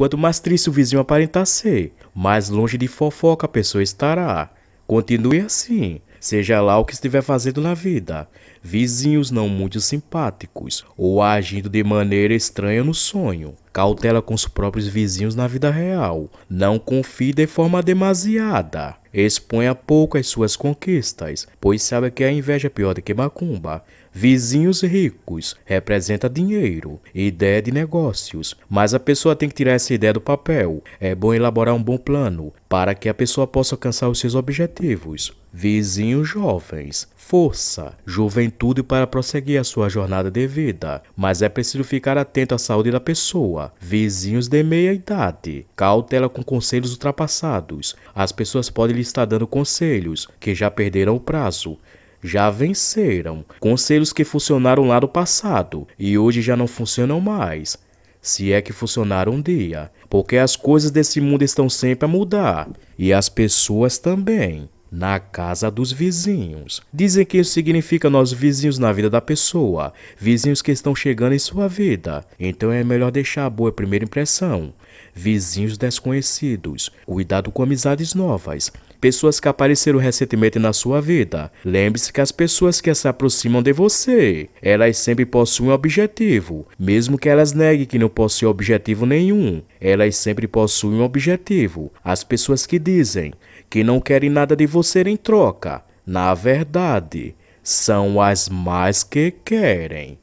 Quanto mais triste o vizinho aparentar ser, mais longe de fofoca a pessoa estará. Continue assim, seja lá o que estiver fazendo na vida. Vizinhos não muito simpáticos ou agindo de maneira estranha no sonho. Cautela com os próprios vizinhos na vida real. Não confie de forma demasiada. Exponha pouco as suas conquistas, pois sabe que a inveja é pior do que macumba. Vizinhos ricos representa dinheiro, ideia de negócios, mas a pessoa tem que tirar essa ideia do papel. É bom elaborar um bom plano, para que a pessoa possa alcançar os seus objetivos. Vizinhos jovens, força, juventude para prosseguir a sua jornada de vida, mas é preciso ficar atento à saúde da pessoa. Vizinhos de meia idade, cautela com conselhos ultrapassados. As pessoas podem lhe estar dando conselhos que já perderam o prazo já venceram. Conselhos que funcionaram lá do passado e hoje já não funcionam mais se é que funcionar um dia, porque as coisas desse mundo estão sempre a mudar e as pessoas também na casa dos vizinhos. Dizem que isso significa nós vizinhos na vida da pessoa, vizinhos que estão chegando em sua vida. Então é melhor deixar a boa primeira impressão. Vizinhos desconhecidos, cuidado com amizades novas, pessoas que apareceram recentemente na sua vida. Lembre-se que as pessoas que se aproximam de você, elas sempre possuem um objetivo, mesmo que elas neguem que não possuem objetivo nenhum. Elas sempre possuem um objetivo. As pessoas que dizem que não querem nada de você oferecer em troca, na verdade, são as mais que querem.